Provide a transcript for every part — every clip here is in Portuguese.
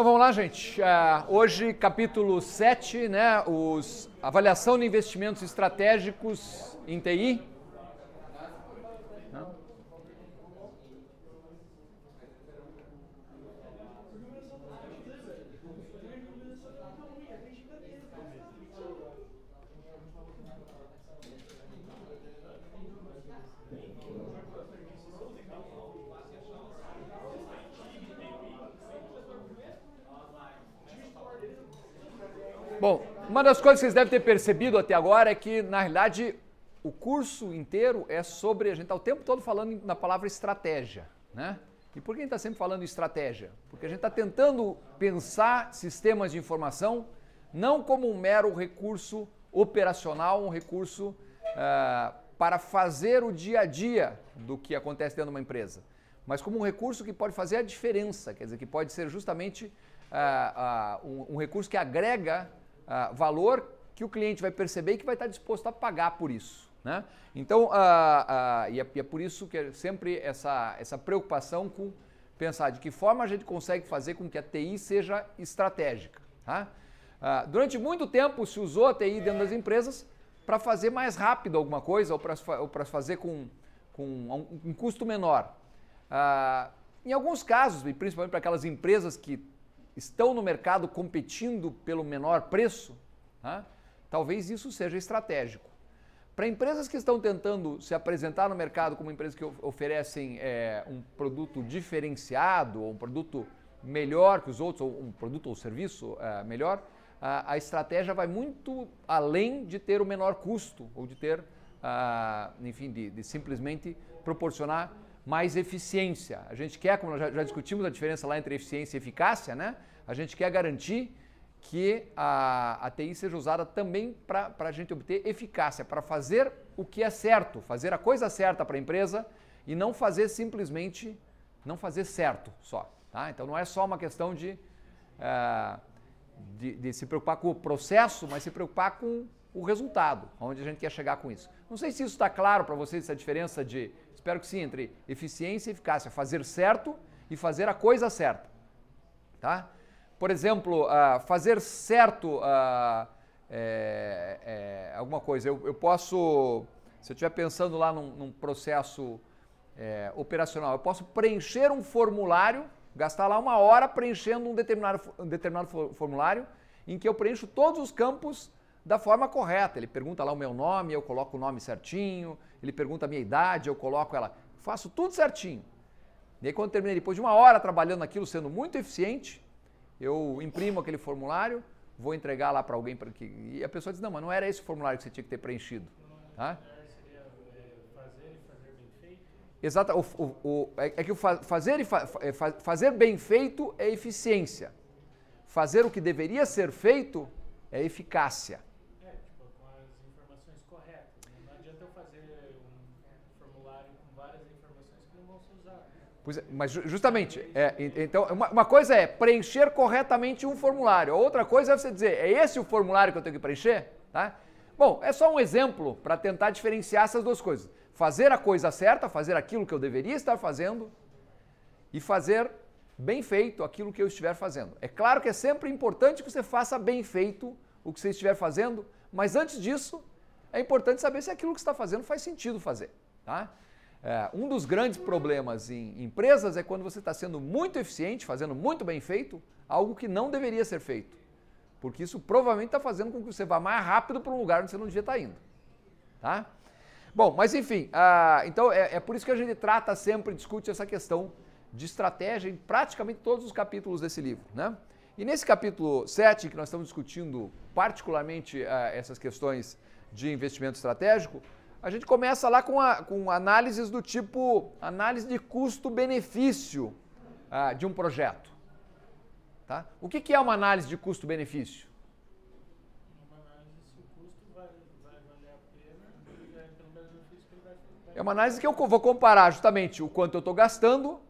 Então vamos lá, gente. Uh, hoje, capítulo 7, né? Os, avaliação de investimentos estratégicos em TI. Uma das coisas que vocês devem ter percebido até agora é que, na realidade, o curso inteiro é sobre. A gente está o tempo todo falando na palavra estratégia, né? E por que a gente está sempre falando estratégia? Porque a gente está tentando pensar sistemas de informação não como um mero recurso operacional, um recurso uh, para fazer o dia a dia do que acontece dentro de uma empresa, mas como um recurso que pode fazer a diferença, quer dizer, que pode ser justamente uh, uh, um, um recurso que agrega uh, valor que o cliente vai perceber e que vai estar disposto a pagar por isso. Né? Então, uh, uh, e, é, e, é, por isso que é sempre essa, essa preocupação com pensar de que forma a gente consegue fazer com que a TI seja estratégica. Tá? durante muito tempo se usou a TI dentro das empresas para fazer mais rápido alguma coisa ou para fazer com, com um, um custo menor. em alguns casos, e principalmente para aquelas empresas que estão no mercado competindo pelo menor preço, né? talvez isso seja estratégico. Para empresas que estão tentando se apresentar no mercado como empresas que oferecem é, um produto diferenciado, ou um produto melhor que os outros, ou um produto ou serviço é, melhor, a, a, estratégia vai muito além de ter o menor custo, ou de ter, ah, enfim, de, de simplesmente proporcionar mais eficiência. A gente quer, como nós já discutimos a diferença lá entre eficiência e eficácia, né? A gente quer garantir que a, a TI seja usada também para a gente obter eficácia, para fazer o que é certo, fazer a coisa certa para a empresa e não fazer simplesmente, não fazer certo só. Tá? Então não é só uma questão de, eh, de, de se preocupar com o processo, mas se preocupar com o resultado, onde a gente quer chegar com isso. Não sei se isso está claro para vocês, essa diferença de Espero que sim, entre eficiência e eficácia. Fazer certo e fazer a coisa certa. Tá? Por exemplo, uh, fazer certo uh, é, é, alguma coisa. Eu, eu, posso, se eu estiver pensando lá num, num processo é, operacional, eu posso preencher um formulário, gastar lá uma hora preenchendo um determinado, um determinado formulário, em que eu preencho todos os campos da forma correta. Ele pergunta lá o meu nome, eu coloco o nome certinho, ele pergunta a minha idade, eu coloco ela, faço tudo certinho. E aí quando terminei, depois de uma hora trabalhando naquilo, sendo muito eficiente, eu imprimo aquele formulário, vou entregar lá para alguém para que e a pessoa diz não, mas não era esse o formulário que você tinha que ter preenchido, tá? Eh, Exato, o, o, o, é, é que o fazer, é, fa, fazer bem feito é eficiência. Fazer o que deveria ser feito é eficácia. Pois é, mas justamente, é, então, uma, uma, coisa é preencher corretamente um formulário, outra coisa é você dizer, é esse o formulário que eu tenho que preencher? Tá? Bom, é só um exemplo para tentar diferenciar essas duas coisas. Fazer a coisa certa, fazer aquilo que eu deveria estar fazendo e fazer bem feito aquilo que eu estiver fazendo. É claro que é sempre importante que você faça bem feito o que você estiver fazendo, mas antes disso, é importante saber se aquilo que você está fazendo faz sentido fazer. Tá? É, um dos grandes problemas em empresas é quando você está sendo muito eficiente, fazendo muito bem feito, algo que não deveria ser feito. Porque isso provavelmente está fazendo com que você vá mais rápido para um lugar onde você não devia estar tá indo. Tá? Bom, mas enfim, ah, então é, é por isso que a gente trata sempre, discute essa questão de estratégia em praticamente todos os capítulos desse livro. Né? E nesse capítulo 7, que nós estamos discutindo particularmente ah, essas questões de investimento estratégico, a gente começa lá com, a, com análises do tipo análise de custo-benefício ah, de um projeto. Tá? O que, que é uma análise de custo-benefício? É uma análise que eu vou comparar justamente o quanto eu estou gastando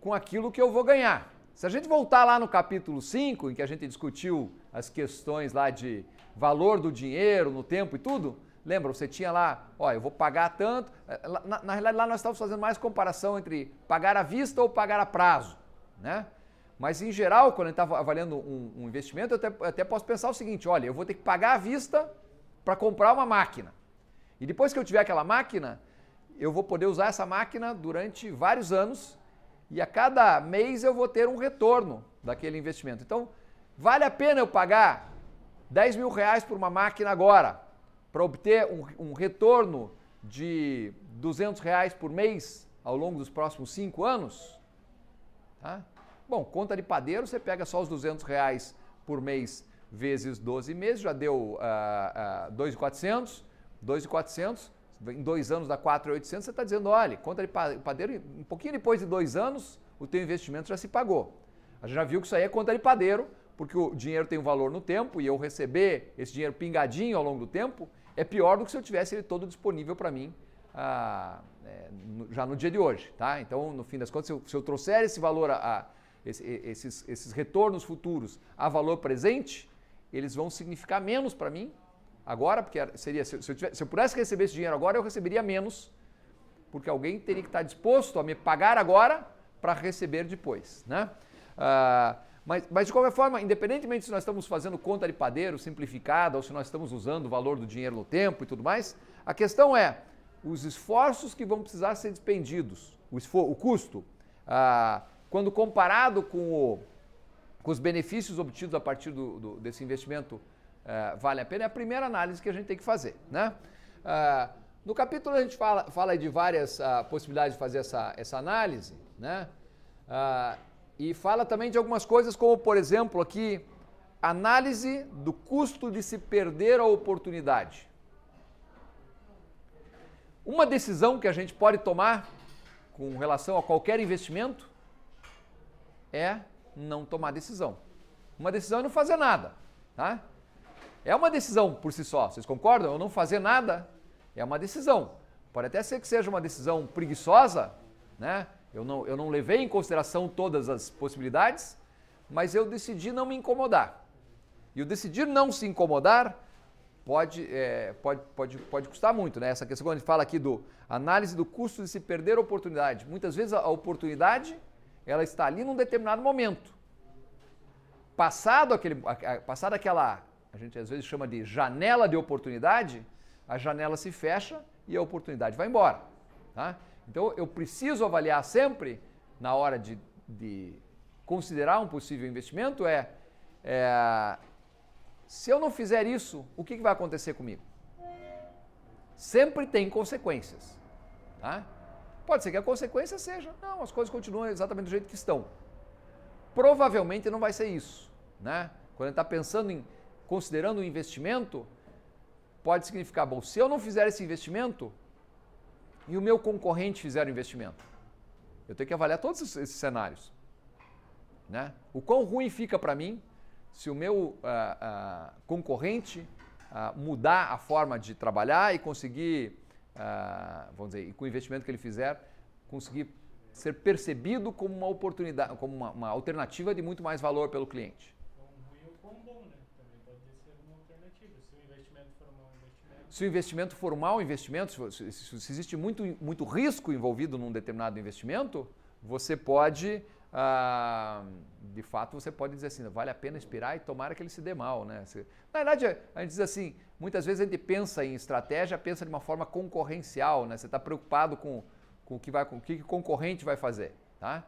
com aquilo que eu vou ganhar. Se a gente voltar lá no capítulo 5, em que a gente discutiu as questões lá de valor do dinheiro, no tempo e tudo, Lembra, você tinha lá, ó, eu vou pagar tanto. É, na, na realidade, lá nós estávamos fazendo mais comparação entre pagar à vista ou pagar a prazo, né? Mas, em geral, quando a gente está avaliando um, um, investimento, eu até, eu até posso pensar o seguinte, olha, eu vou ter que pagar à vista para comprar uma máquina. E depois que eu tiver aquela máquina, eu vou poder usar essa máquina durante vários anos e a cada mês eu vou ter um retorno daquele investimento. Então, vale a pena eu pagar 10 mil reais por uma máquina agora, para obter um, um, retorno de 200 reais por mês ao longo dos próximos cinco anos? Tá? Bom, conta de padeiro, você pega só os 200 reais por mês vezes 12 meses, já deu uh, uh, 2,400. 2,400, em dois anos dá 4,800, você está dizendo, olha, conta de padeiro, um pouquinho depois de dois anos, o teu investimento já se pagou. A gente já viu que isso aí é conta de padeiro, porque o dinheiro tem um valor no tempo e eu receber esse dinheiro pingadinho ao longo do tempo, é pior do que se eu tivesse ele todo disponível para mim ah, é, no, já no dia de hoje. Tá? Então, no fim das contas, se eu, se eu trouxer esse valor, a, a esse, esses, esses retornos futuros a valor presente, eles vão significar menos para mim agora, porque seria se eu, se, eu tivesse, se eu pudesse receber esse dinheiro agora, eu receberia menos, porque alguém teria que estar disposto a me pagar agora para receber depois. Né? Ah, mas, mas, de qualquer forma, independentemente se nós estamos fazendo conta de padeiro simplificada ou se nós estamos usando o valor do dinheiro no tempo e tudo mais, a questão é os esforços que vão precisar ser despendidos, o, esforço, o custo, ah, quando comparado com, o, com, os benefícios obtidos a partir do, do, desse investimento, ah, vale a pena? É a primeira análise que a gente tem que fazer. Né? Ah, no capítulo a gente fala, fala de várias ah, possibilidades de fazer essa, essa análise. Né? Ah, e fala também de algumas coisas, como, por exemplo, aqui, análise do custo de se perder a oportunidade. Uma decisão que a gente pode tomar com relação a qualquer investimento é não tomar decisão. Uma decisão é não fazer nada. Tá? É uma decisão por si só, vocês concordam? Eu não fazer nada é uma decisão. Pode até ser que seja uma decisão preguiçosa, né? Eu não, eu não levei em consideração todas as possibilidades, mas eu decidi não me incomodar. E o decidir não se incomodar pode, é, pode, pode, pode custar muito, né? Essa questão quando a gente fala aqui do análise do custo de se perder a oportunidade. Muitas vezes a oportunidade ela está ali num determinado momento. Passado, aquele, passado aquela, a gente às vezes chama de janela de oportunidade, a janela se fecha e a oportunidade vai embora. Tá? Então eu preciso avaliar sempre, na hora de, de considerar um possível investimento, é, é, se eu não fizer isso, o que, que vai acontecer comigo? Sempre tem consequências. Tá? Pode ser que a consequência seja, não, as coisas continuam exatamente do jeito que estão. Provavelmente não vai ser isso. Né? Quando está pensando em considerando um investimento, pode significar, bom, se eu não fizer esse investimento, e o meu concorrente fizer o investimento? Eu tenho que avaliar todos esses cenários. Né? O quão ruim fica para mim se o meu ah, ah, concorrente ah, mudar a forma de trabalhar e conseguir, vamos dizer, com o investimento que ele fizer, conseguir ser percebido como uma oportunidade, como uma, uma alternativa de muito mais valor pelo cliente. se o investimento for um mau investimento, se, se existe muito, muito risco envolvido num determinado investimento, você pode, ah, de fato, você pode dizer assim, vale a pena esperar e tomara que ele se dê mal. Né? na verdade, a gente diz assim, muitas vezes a gente pensa em estratégia, pensa de uma forma concorrencial, né? você está preocupado com, com, o que vai, com o que o concorrente vai fazer. Tá?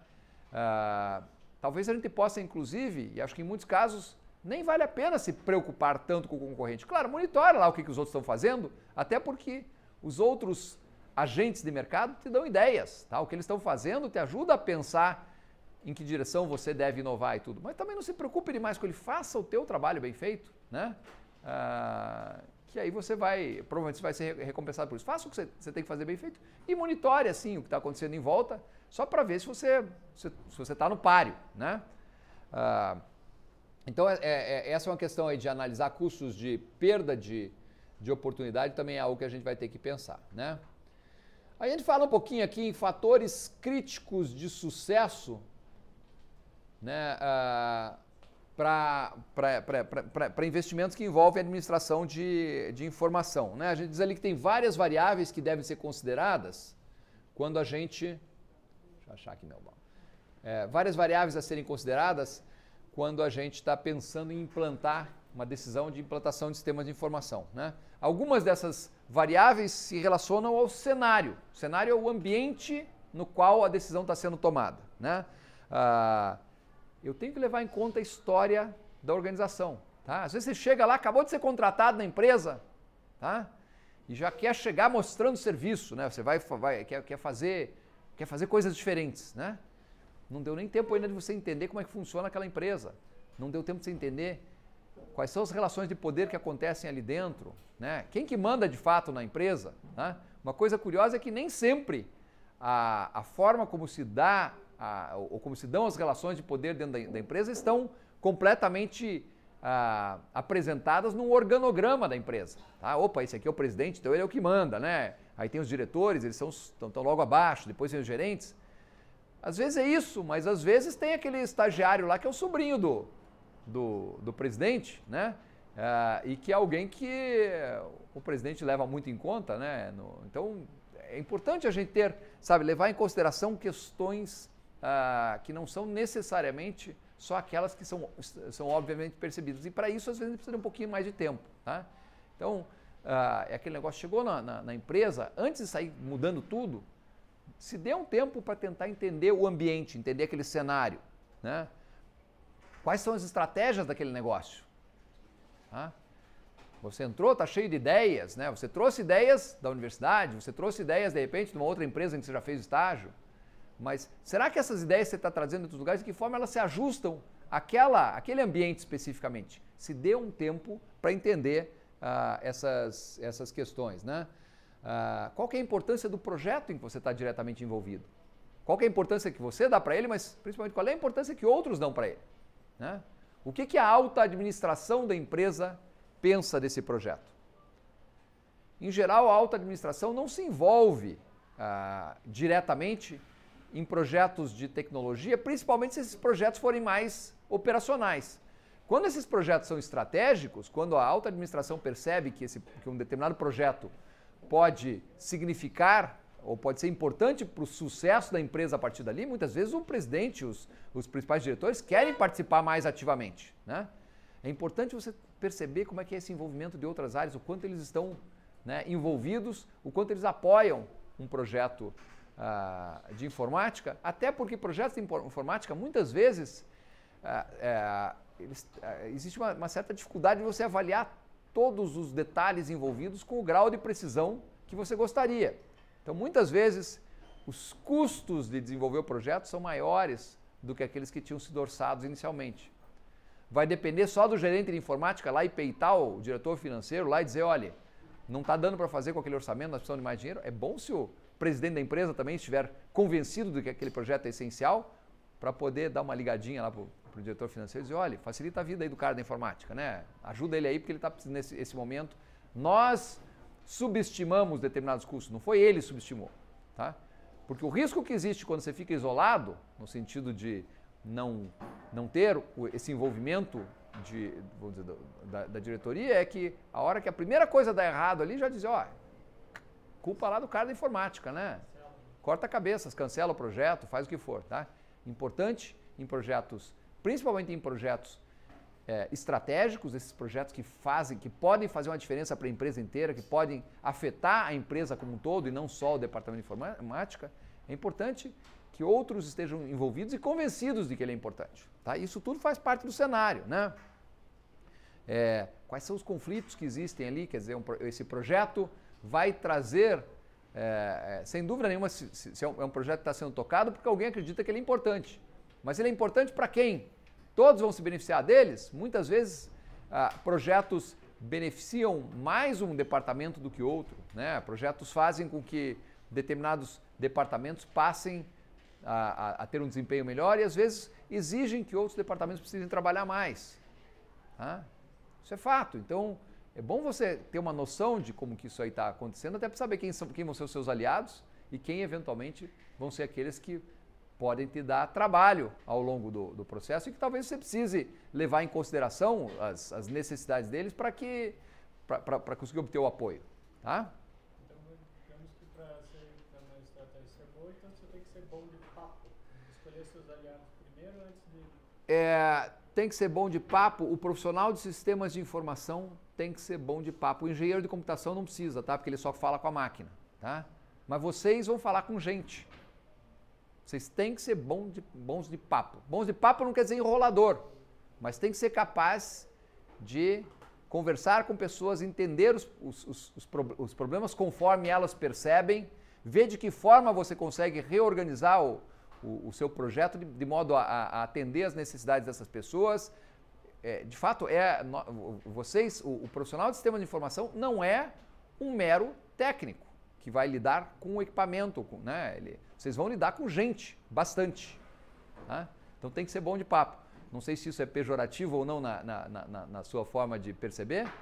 Ah, talvez a gente possa, inclusive, e acho que em muitos casos nem vale a pena se preocupar tanto com o concorrente. Claro, monitore lá o que, que os outros estão fazendo, até porque os outros agentes de mercado te dão ideias, tá? O que eles estão fazendo te ajuda a pensar em que direção você deve inovar e tudo. Mas também não se preocupe demais com ele, faça o teu trabalho bem feito, né? Ah, que aí você vai, provavelmente você vai ser recompensado por isso. Faça o que você, você tem que fazer bem feito e monitore, assim, o que está acontecendo em volta, só para ver se você está se, se você tá no páreo, né? Ah, então, é, é, é, essa é uma questão aí de analisar custos de perda de, de oportunidade, também é algo que a gente vai ter que pensar, né? A gente fala um pouquinho aqui em fatores críticos de sucesso, né? Ah, para investimentos que envolvem administração de, de informação. Né? A gente diz ali que tem várias variáveis que devem ser consideradas quando a gente. Deixa eu achar aqui meu balão. É, várias variáveis a serem consideradas quando a gente está pensando em implantar uma decisão de implantação de sistemas de informação. Né? Algumas dessas variáveis se relacionam ao cenário. O cenário é o ambiente no qual a decisão está sendo tomada. Né? Ah, eu tenho que levar em conta a história da organização. Tá? Às vezes você chega lá, acabou de ser contratado na empresa, tá? e já quer chegar mostrando serviço, né? Você vai, vai quer, quer fazer quer fazer coisas diferentes, né? Não deu nem tempo ainda de você entender como é que funciona aquela empresa. Não deu tempo de você entender quais são as relações de poder que acontecem ali dentro, né? Quem que manda de fato na empresa? Né? Uma coisa curiosa é que nem sempre a, a forma como se dá a, ou como se dão as relações de poder dentro da, da empresa estão completamente a, ah, apresentadas num organograma da empresa. Tá? Opa, esse aqui é o presidente, então ele é o que manda, né? Aí tem os diretores, eles são, estão logo abaixo, depois tem os gerentes. Às vezes é isso, mas às vezes tem aquele estagiário lá que é o sobrinho do, do, do presidente, né? Ah, e que é alguém que o presidente leva muito em conta, né? No, então é importante a gente ter, sabe, levar em consideração questões ah, que não são necessariamente só aquelas que são, são obviamente percebidas. E para isso, às vezes, precisa de um pouquinho mais de tempo. Tá? Então, ah, é aquele negócio, chegou na, na, na empresa, antes de sair mudando tudo, se dê um tempo para tentar entender o ambiente, entender aquele cenário. Né? Quais são as estratégias daquele negócio? Tá? Você entrou, está cheio de ideias, né? Você trouxe ideias da universidade, você trouxe ideias, de repente, de uma outra empresa em que você já fez estágio. Mas será que essas ideias que você está trazendo de outros lugares, de que forma elas se ajustam àquela, àquele ambiente especificamente? Se dê um tempo para entender uh, essas, essas questões, né? Ah, qual é a importância do projeto em que você está diretamente envolvido? Qual é a importância que você dá para ele, mas principalmente qual é a importância que outros dão para ele? Né? O que, que a alta administração da empresa pensa desse projeto? Em geral, a alta administração não se envolve ah, diretamente em projetos de tecnologia, principalmente se esses projetos forem mais operacionais. Quando esses projetos são estratégicos, quando a alta administração percebe que, esse, que um determinado projeto pode significar ou pode ser importante para o sucesso da empresa a partir dali, muitas vezes o presidente, os, os principais diretores querem participar mais ativamente. Né? É importante você perceber como é que é esse envolvimento de outras áreas, o quanto eles estão né, envolvidos, o quanto eles apoiam um projeto uh, de informática, até porque projetos de informática muitas vezes uh, uh, eles, ah, existe uma, uma certa dificuldade de você avaliar todos os detalhes envolvidos com o grau de precisão que você gostaria. Então, muitas vezes, os custos de desenvolver o projeto são maiores do que aqueles que tinham sido orçados inicialmente. Vai depender só do gerente de informática lá e peitar o diretor financeiro lá e dizer: olha, não está dando para fazer com aquele orçamento, nós precisamos de mais dinheiro. É bom se o presidente da empresa também estiver convencido de que aquele projeto é essencial para poder dar uma ligadinha lá para o para o diretor financeiro e dizer, olha, facilita a vida aí do cara da informática, né? Ajuda ele aí porque ele está nesse esse momento. Nós subestimamos determinados custos, não foi ele que subestimou, tá? Porque o risco que existe quando você fica isolado, no sentido de não, não ter esse envolvimento de, vamos dizer, da, da diretoria, é que a hora que a primeira coisa dá errado ali, já diz ó, culpa lá do cara da informática, né? Corta cabeças, cancela o projeto, faz o que for, tá? Importante em projetos principalmente em projetos é, estratégicos, esses projetos que fazem, que podem fazer uma diferença para a empresa inteira, que podem afetar a empresa como um todo e não só o departamento de informática, é importante que outros estejam envolvidos e convencidos de que ele é importante. Tá? Isso tudo faz parte do cenário, né? É, quais são os conflitos que existem ali? Quer dizer, um, esse projeto vai trazer, é, sem dúvida nenhuma, se, se é, é um projeto que está sendo tocado porque alguém acredita que ele é importante. Mas ele é importante para quem? todos vão se beneficiar deles? Muitas vezes ah, projetos beneficiam mais um departamento do que outro. Né? Projetos fazem com que determinados departamentos passem a, a, a, ter um desempenho melhor e às vezes exigem que outros departamentos precisem trabalhar mais. Tá? Isso é fato. Então é bom você ter uma noção de como que isso aí está acontecendo, até para saber quem, são, quem vão ser os seus aliados e quem eventualmente vão ser aqueles que podem te dar trabalho ao longo do, do processo e que talvez você precise levar em consideração as, as necessidades deles para que para conseguir obter o apoio, tá? Então, digamos que para ser uma estratégia boa, então você tem que ser bom de papo, escolher seus aliados primeiro antes é, tem que ser bom de papo. O profissional de sistemas de informação tem que ser bom de papo. O engenheiro de computação não precisa, tá? Porque ele só fala com a máquina, tá? Mas vocês vão falar com gente. Vocês têm que ser bom de, bons de papo. Bons de papo não quer dizer enrolador, mas tem que ser capaz de conversar com pessoas, entender os, os, os, os problemas conforme elas percebem, ver de que forma você consegue reorganizar o, o, o seu projeto de, de modo a, a, atender as necessidades dessas pessoas. É, de fato, é, vocês, o, o profissional de sistema de informação não é um mero técnico que vai lidar com o equipamento, com, né? Ele, vocês vão lidar com gente, bastante. Tá? Então tem que ser bom de papo. Não sei se isso é pejorativo ou não na, na, na, na sua forma de perceber, uh,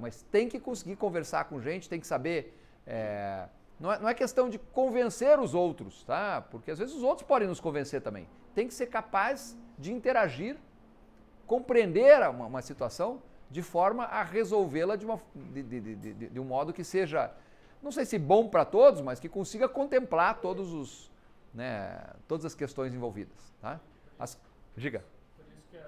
mas tem que conseguir conversar com gente, tem que saber. É, não, é, não é questão de convencer os outros, tá? Porque às vezes os outros podem nos convencer também. Tem que ser capaz de interagir, compreender uma, uma situação de forma a resolvê-la de, de, de, de um modo que seja não sei se bom para todos, mas que consiga contemplar todos os, né, todas as questões envolvidas. Tá? As, diga. Por isso que,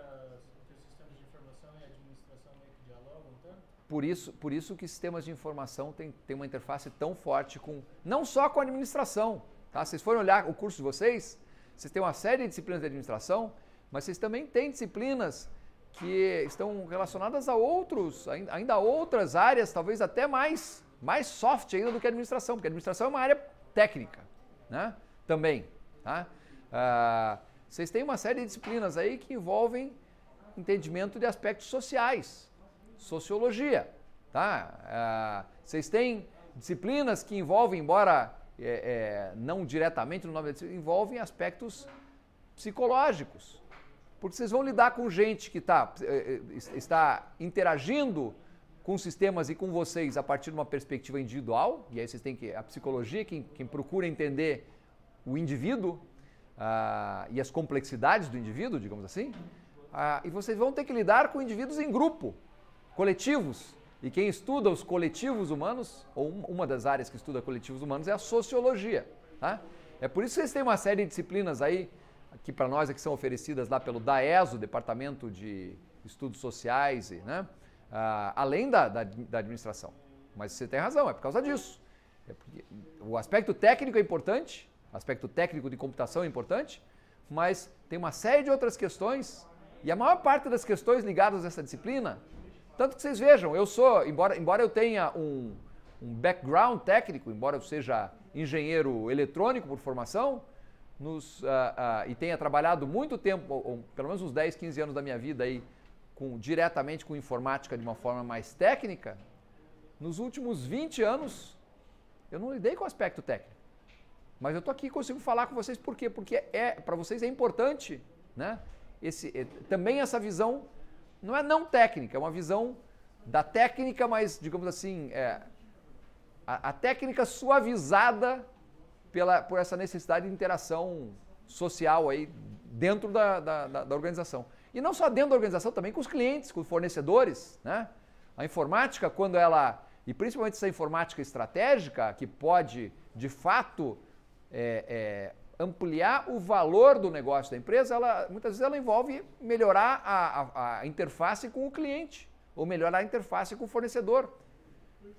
os sistemas de informação e administração meio que dialogam tanto? Por isso, por isso que sistemas de informação têm tem uma interface tão forte com, não só com a administração. Tá? Vocês forem olhar o curso de vocês, vocês têm uma série de disciplinas de administração, mas vocês também têm disciplinas que estão relacionadas a outros, ainda a outras áreas, talvez até mais mais soft ainda do que a administração, porque a administração é uma área técnica, né? Também, tá? Ah, vocês têm uma série de disciplinas aí que envolvem entendimento de aspectos sociais, sociologia, tá? Ah, vocês têm disciplinas que envolvem, embora é, é, não diretamente no nome da envolvem aspectos psicológicos, porque vocês vão lidar com gente que tá, é, é, está interagindo com sistemas e com vocês a partir de uma perspectiva individual, e aí vocês têm que, a psicologia, quem, quem procura entender o indivíduo uh, e as complexidades do indivíduo, digamos assim, uh, e vocês vão ter que lidar com indivíduos em grupo, coletivos. E quem estuda os coletivos humanos, ou uma das áreas que estuda coletivos humanos, é a sociologia. Tá? É por isso que vocês têm uma série de disciplinas aí, que para nós é que são oferecidas lá pelo DAESO, Departamento de Estudos Sociais, né? Ah, além da, da, da, administração. Mas você tem razão, é por causa disso. É o aspecto técnico é importante, aspecto técnico de computação é importante, mas tem uma série de outras questões, e a maior parte das questões ligadas a essa disciplina, tanto que vocês vejam, eu sou, embora, embora eu tenha um, um background técnico, embora eu seja engenheiro eletrônico por formação, nos, uh, uh, e tenha trabalhado muito tempo, ou, ou, pelo menos uns 10, 15 anos da minha vida aí com, diretamente com informática de uma forma mais técnica, nos últimos 20 anos eu não lidei com o aspecto técnico. Mas eu tô aqui e consigo falar com vocês por quê? Porque é, para vocês é importante, né? Esse, é, também essa visão não é não técnica, é uma visão da técnica, mas digamos assim, é, a, a, técnica suavizada pela, por essa necessidade de interação social aí dentro da, da, da, da organização. E não só dentro da organização, também com os clientes, com os fornecedores. Né? A informática, quando ela, e principalmente essa informática estratégica, que pode, de fato, é, é, ampliar o valor do negócio da empresa, ela, muitas vezes ela envolve melhorar a, a, a interface com o cliente, ou melhorar a interface com o fornecedor.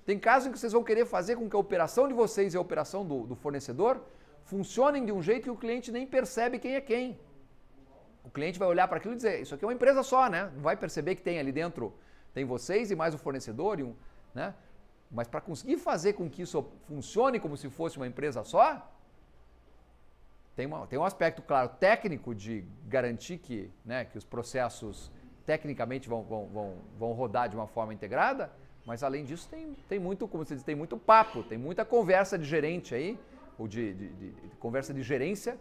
Tem casos em que vocês vão querer fazer com que a operação de vocês e a operação do, do fornecedor funcionem de um jeito que o cliente nem percebe quem é quem. O cliente vai olhar para aquilo e dizer, isso aqui é uma empresa só, né? Não vai perceber que tem ali dentro, tem vocês e mais o fornecedor e um, né? Mas para conseguir fazer com que isso funcione como se fosse uma empresa só, tem, uma, tem um aspecto, claro, técnico de garantir que, né, que os processos tecnicamente vão, vão, vão, vão rodar de uma forma integrada, mas além disso tem, tem muito, como você diz, tem muito papo, tem muita conversa de gerente aí, ou de, de, de, de conversa de gerência,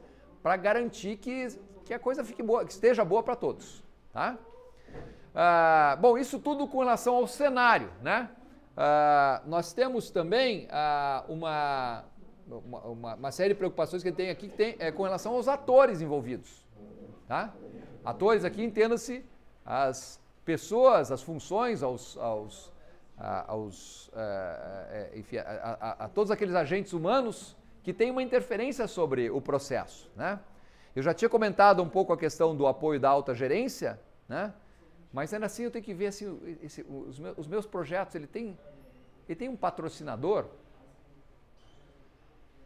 para garantir que, que a coisa fique boa, que esteja boa para todos. Tá? Ah, bom, isso tudo com relação ao cenário, né? Ah, nós temos também ah, uma, uma, uma, série de preocupações que tem aqui que tem, é com relação aos atores envolvidos. Tá? Atores aqui, entenda-se, as pessoas, as funções, aos, aos, aos eh, eh, enfim, a, a, a, a todos aqueles agentes humanos que tem uma interferência sobre o processo. Né? Eu já tinha comentado um pouco a questão do apoio da alta gerência, né? mas ainda assim eu tenho que ver assim, esse, os, meus, os, meus, projetos, ele tem, ele tem um patrocinador?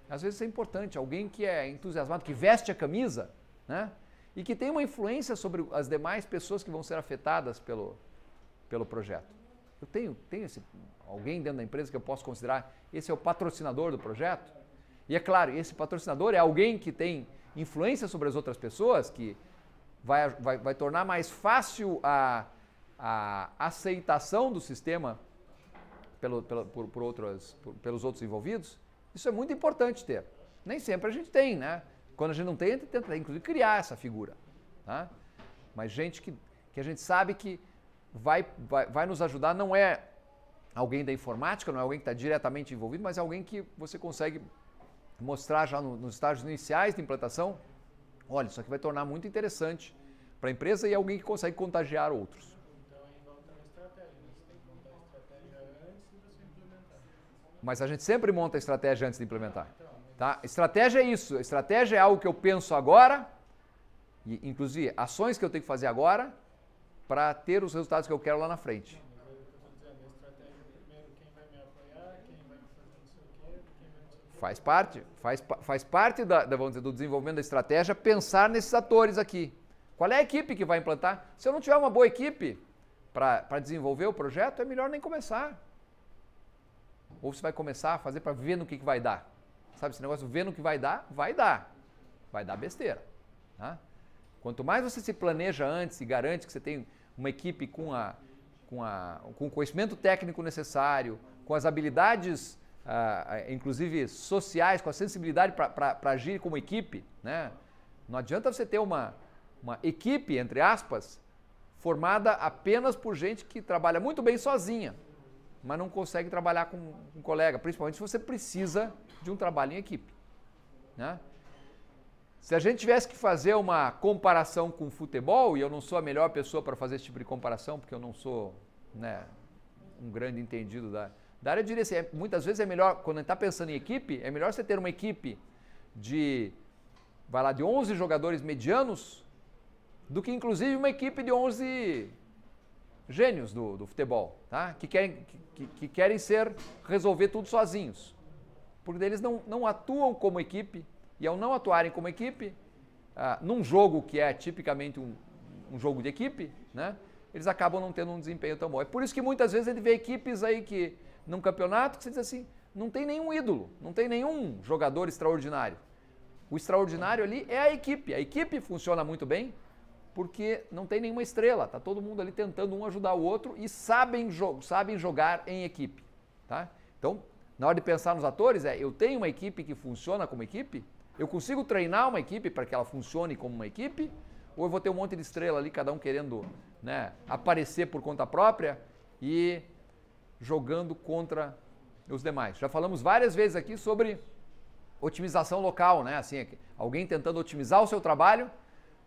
Às vezes é importante, alguém que é entusiasmado, que veste a camisa, né? e que tem uma influência sobre as demais pessoas que vão ser afetadas pelo, pelo projeto. Eu tenho, tenho esse, alguém dentro da empresa que eu posso considerar, esse é o patrocinador do projeto? E é claro, esse patrocinador é alguém que tem influência sobre as outras pessoas, que vai, vai, vai tornar mais fácil a, a aceitação do sistema pelo, pelo, por, por outras, por, pelos outros envolvidos. Isso é muito importante ter. Nem sempre a gente tem, né? Quando a gente não tem, a gente tenta inclusive criar essa figura. Tá? Mas gente que, que a gente sabe que vai, vai, vai nos ajudar não é alguém da informática, não é alguém que está diretamente envolvido, mas é alguém que você consegue mostrar já no, nos estágios iniciais de implantação, olha, isso aqui vai tornar muito interessante para a empresa e alguém que consegue contagiar outros. Então, aí volta estratégia. Né? Você tem que montar a estratégia antes de você implementar. Mas a gente sempre monta a estratégia antes de implementar. Ah, então, tá? Estratégia é isso. Estratégia é algo que eu penso agora, e, inclusive ações que eu tenho que fazer agora, para ter os resultados que eu quero lá na frente. Faz parte, faz, faz parte da, da, vamos dizer, do desenvolvimento da estratégia pensar nesses atores aqui. Qual é a equipe que vai implantar? Se eu não tiver uma boa equipe para desenvolver o projeto, é melhor nem começar. Ou você vai começar a fazer para ver no que, que vai dar. Sabe, esse negócio ver no que vai dar, vai dar. Vai dar besteira. Tá? Quanto mais você se planeja antes e garante que você tem uma equipe com, a, com, a, com o conhecimento técnico necessário, com as habilidades inclusive sociais, com a sensibilidade para agir como equipe. Né? Não adianta você ter uma, uma equipe, entre aspas, formada apenas por gente que trabalha muito bem sozinha, mas não consegue trabalhar com um colega, principalmente se você precisa de um trabalho em equipe. Né? Se a gente tivesse que fazer uma comparação com futebol, e eu não sou a melhor pessoa para fazer esse tipo de comparação, porque eu não sou né, um grande entendido da, Dar eu diria assim, é, muitas vezes é melhor, quando a gente está pensando em equipe, é melhor você ter uma equipe de, vai lá, de 11 jogadores medianos, do que inclusive uma equipe de 11 gênios do, do futebol, tá? que, querem, que, que querem ser, resolver tudo sozinhos. Porque eles não, não atuam como equipe, e ao não atuarem como equipe, ah, num jogo que é tipicamente um, um jogo de equipe, né? eles acabam não tendo um desempenho tão bom. É por isso que muitas vezes a gente vê equipes aí que num campeonato que você diz assim, não tem nenhum ídolo, não tem nenhum jogador extraordinário. O extraordinário ali é a equipe. A equipe funciona muito bem porque não tem nenhuma estrela, tá todo mundo ali tentando um ajudar o outro e sabem, jo sabem jogar em equipe, tá? Então, na hora de pensar nos atores, é eu tenho uma equipe que funciona como equipe? Eu consigo treinar uma equipe para que ela funcione como uma equipe? Ou eu vou ter um monte de estrela ali, cada um querendo né, aparecer por conta própria e jogando contra os demais. Já falamos várias vezes aqui sobre otimização local, né? Assim, é alguém tentando otimizar o seu trabalho,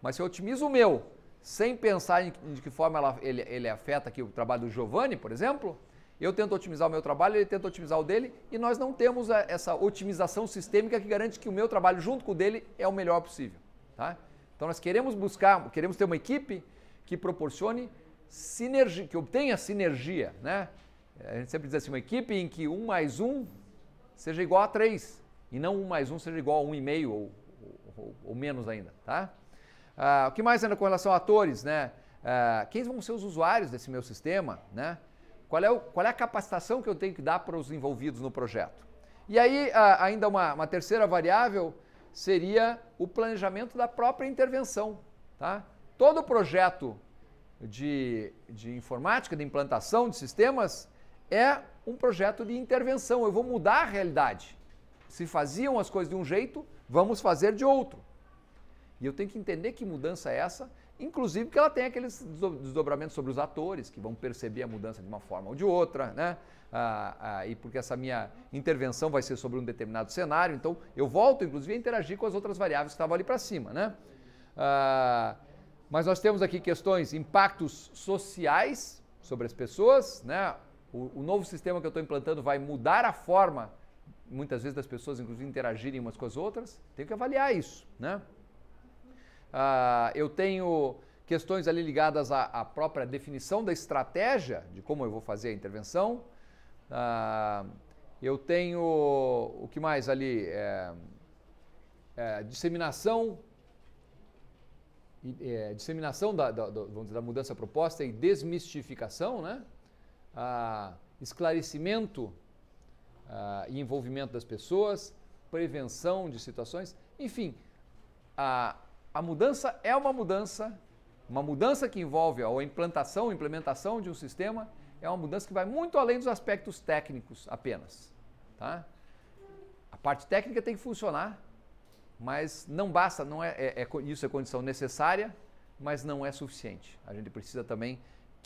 mas se eu otimizo o meu sem pensar em de que forma ela, ele, ele afeta aqui o trabalho do Giovanni, por exemplo, eu tento otimizar o meu trabalho, ele tenta otimizar o dele, e nós não temos a, essa otimização sistêmica que garante que o meu trabalho junto com o dele é o melhor possível. Tá? Então nós queremos buscar, queremos ter uma equipe que proporcione sinergia, que obtenha sinergia, né? A gente sempre diz assim, uma equipe em que um mais um seja igual a três e não um mais um seja igual a um ou, ou, ou menos ainda, tá? Ah, o que mais ainda com relação a atores, né? Ah, quem vão ser os usuários desse meu sistema, né? Qual é, o, qual é a capacitação que eu tenho que dar para os envolvidos no projeto? E aí, ah, ainda uma, uma terceira variável seria o planejamento da própria intervenção, tá? Todo projeto de, de informática, de implantação de sistemas, é um projeto de intervenção. Eu vou mudar a realidade. Se faziam as coisas de um jeito, vamos fazer de outro. E eu tenho que entender que mudança é essa, inclusive que ela tem aqueles desdobramentos sobre os atores, que vão perceber a mudança de uma forma ou de outra, né? Ah, ah, e porque essa minha intervenção vai ser sobre um determinado cenário, então eu volto, inclusive, a interagir com as outras variáveis que estavam ali para cima, né? Ah, mas nós temos aqui questões, impactos sociais sobre as pessoas, né? O, o novo sistema que eu estou implantando vai mudar a forma, muitas vezes, das pessoas, inclusive, interagirem umas com as outras? Tenho que avaliar isso, né? Ah, eu tenho questões ali ligadas à, à, própria definição da estratégia, de como eu vou fazer a intervenção. Ah, eu tenho o que mais ali? É, é, disseminação, é, disseminação da, da, da, da mudança proposta e desmistificação, né? ah, esclarecimento ah, e envolvimento das pessoas, prevenção de situações, enfim, a, a mudança é uma mudança, uma mudança que envolve a implantação, a implementação de um sistema, é uma mudança que vai muito além dos aspectos técnicos apenas. Tá? A parte técnica tem que funcionar, mas não basta, não é, é, é isso é condição necessária, mas não é suficiente. A gente precisa também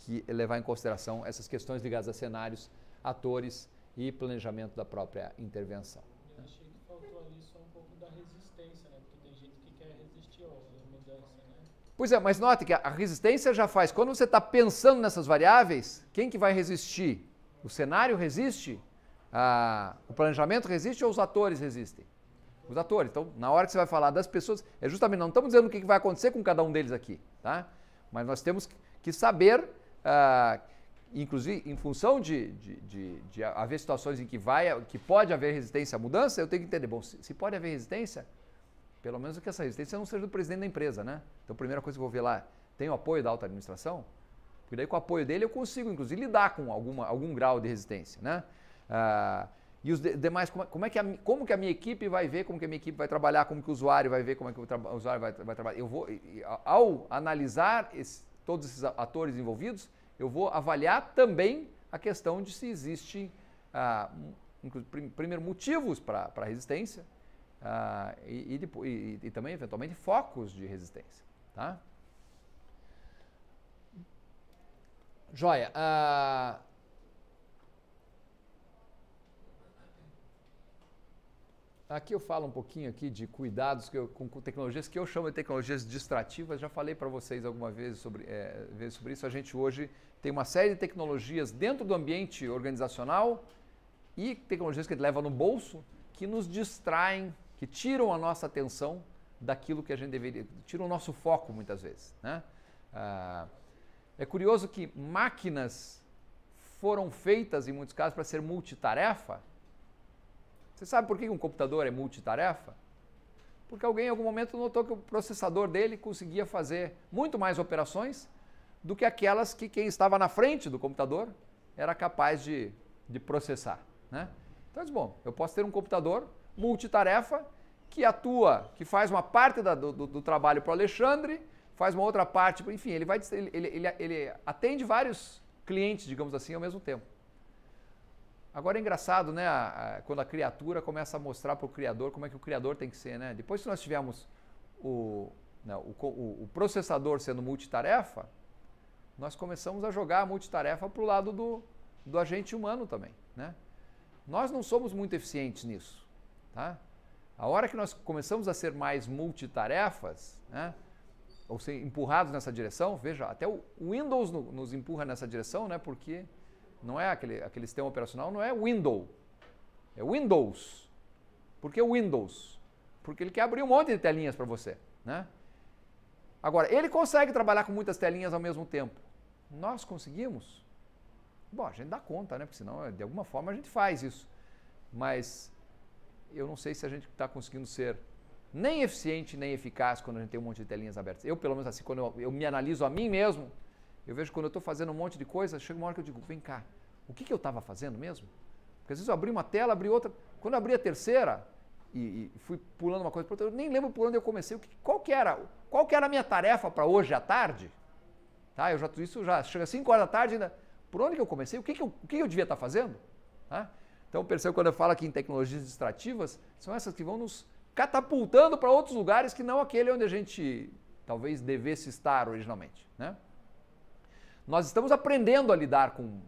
que levar em consideração essas questões ligadas a cenários, atores e planejamento da própria intervenção. Eu achei que faltou ali só um pouco da resistência, né? Porque tem gente que quer resistir à mudança, né? Pois é, mas note que a resistência já faz. Quando você está pensando nessas variáveis, quem que vai resistir? O cenário resiste? Ah, o planejamento resiste ou os atores resistem? Os atores. Então, na hora que você vai falar das pessoas, é justamente, não estamos dizendo o que vai acontecer com cada um deles aqui, tá? Mas nós temos que saber ah, inclusive em função de, de, de, de, haver situações em que vai, que pode haver resistência à mudança, eu tenho que entender, bom, se, se pode haver resistência, pelo menos que essa resistência não seja do presidente da empresa, né? Então a primeira coisa que eu vou ver lá, tem o apoio da alta administração? Porque daí com o apoio dele eu consigo, inclusive, lidar com alguma, algum grau de resistência, né? Ah, e os demais, como, é, como, é que a, como que a minha equipe vai ver, como que a minha equipe vai trabalhar, como que o usuário vai ver, como é que o, o usuário vai, vai, trabalhar. Eu vou, ao analisar esse, todos esses atores envolvidos, eu vou avaliar também a questão de se existem, ah, primeiro, motivos para a resistência ah, e, e, e, e, também, eventualmente, focos de resistência. Tá? Joia. Ah, Aqui eu falo um pouquinho aqui de cuidados eu, com, com, tecnologias que eu chamo de tecnologias distrativas. Já falei para vocês alguma vez sobre, é, vez sobre isso. A gente hoje tem uma série de tecnologias dentro do ambiente organizacional e tecnologias que a gente leva no bolso que nos distraem, que tiram a nossa atenção daquilo que a gente deveria, tiram o nosso foco muitas vezes. Né? Ah, é curioso que máquinas foram feitas em muitos casos para ser multitarefa você sabe por que um computador é multitarefa? Porque alguém em algum momento notou que o processador dele conseguia fazer muito mais operações do que aquelas que quem estava na frente do computador era capaz de, de processar. Né? Então, diz, bom, eu posso ter um computador multitarefa que atua, que faz uma parte da, do, do, trabalho para o Alexandre, faz uma outra parte, enfim, ele, vai, ele, ele, ele atende vários clientes, digamos assim, ao mesmo tempo. Agora é engraçado, né? quando a criatura começa a mostrar para o criador como é que o criador tem que ser, né? Depois que nós tivermos o, né, o, o, o processador sendo multitarefa, nós começamos a jogar a multitarefa para o lado do, do agente humano também, né? Nós não somos muito eficientes nisso, tá? A hora que nós começamos a ser mais multitarefas, né? Ou ser empurrados nessa direção, veja, até o Windows no, nos empurra nessa direção, né? Porque não é aquele, aquele sistema operacional, não é Windows. É Windows. Por que Windows? Porque ele quer abrir um monte de telinhas para você. Né? Agora, ele consegue trabalhar com muitas telinhas ao mesmo tempo. Nós conseguimos? Bom, a gente dá conta, né? Porque senão, de alguma forma, a gente faz isso. Mas eu não sei se a gente está conseguindo ser nem eficiente nem eficaz quando a gente tem um monte de telinhas abertas. Eu, pelo menos assim, quando eu, eu me analiso a mim mesmo, eu vejo quando eu estou fazendo um monte de coisa, chega uma hora que eu digo, vem cá, o que, que eu estava fazendo mesmo? Porque às vezes eu abri uma tela, abri outra. Quando eu abri a terceira e, e fui pulando uma coisa para outra, eu nem lembro por onde eu comecei. Qual que era, qual que era a minha tarefa para hoje à tarde? Tá? Eu já isso já chega às 5 horas da tarde ainda. Por onde que eu comecei? O que, que, eu, o que eu devia estar tá fazendo? Tá? Então percebo quando eu falo aqui em tecnologias distrativas, são essas que vão nos catapultando para outros lugares que não aquele onde a gente talvez devesse estar originalmente. Né? Nós estamos aprendendo a lidar com,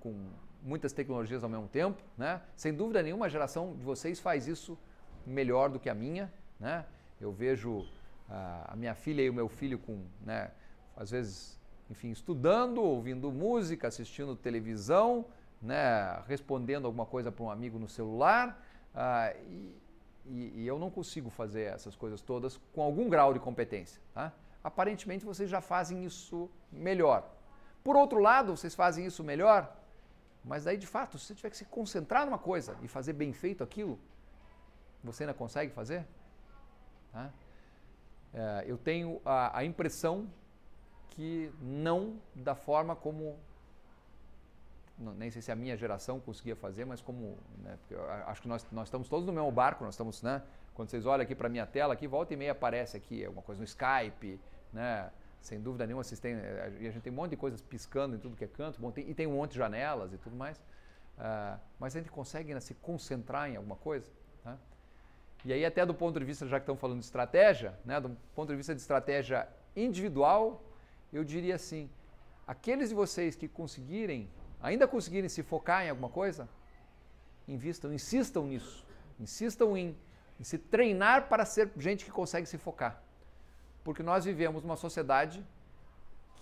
com muitas tecnologias ao mesmo tempo, né? Sem dúvida nenhuma, a geração de vocês faz isso melhor do que a minha, né? Eu vejo ah, a minha filha e o meu filho com, né, às vezes, enfim, estudando, ouvindo música, assistindo televisão, né, respondendo alguma coisa para um amigo no celular, uh, e, e, e, eu não consigo fazer essas coisas todas com algum grau de competência. Tá? Aparentemente vocês já fazem isso melhor, por outro lado, vocês fazem isso melhor, mas daí de fato, se você tiver que se concentrar numa coisa e fazer bem feito aquilo, você ainda consegue fazer? Tá? É, eu tenho a, a impressão que não da forma como nem sei se a minha geração conseguia fazer, mas como, né, acho que nós, nós estamos todos no mesmo barco, nós estamos, né, quando vocês olham aqui para minha tela, aqui volta e meia aparece aqui alguma coisa no Skype, né, sem dúvida nenhuma, vocês têm, eh, e a gente tem um monte de coisas piscando em tudo que é canto, bom, tem, e tem um monte de janelas e tudo mais, uh, mas a gente consegue né, se concentrar em alguma coisa. Né? E aí, até do ponto de vista, já que estão falando de estratégia, né, do ponto de vista de estratégia individual, eu diria assim: aqueles de vocês que conseguirem, ainda conseguirem se focar em alguma coisa, invistam, insistam nisso, insistam em, em se treinar para ser gente que consegue se focar porque nós vivemos uma sociedade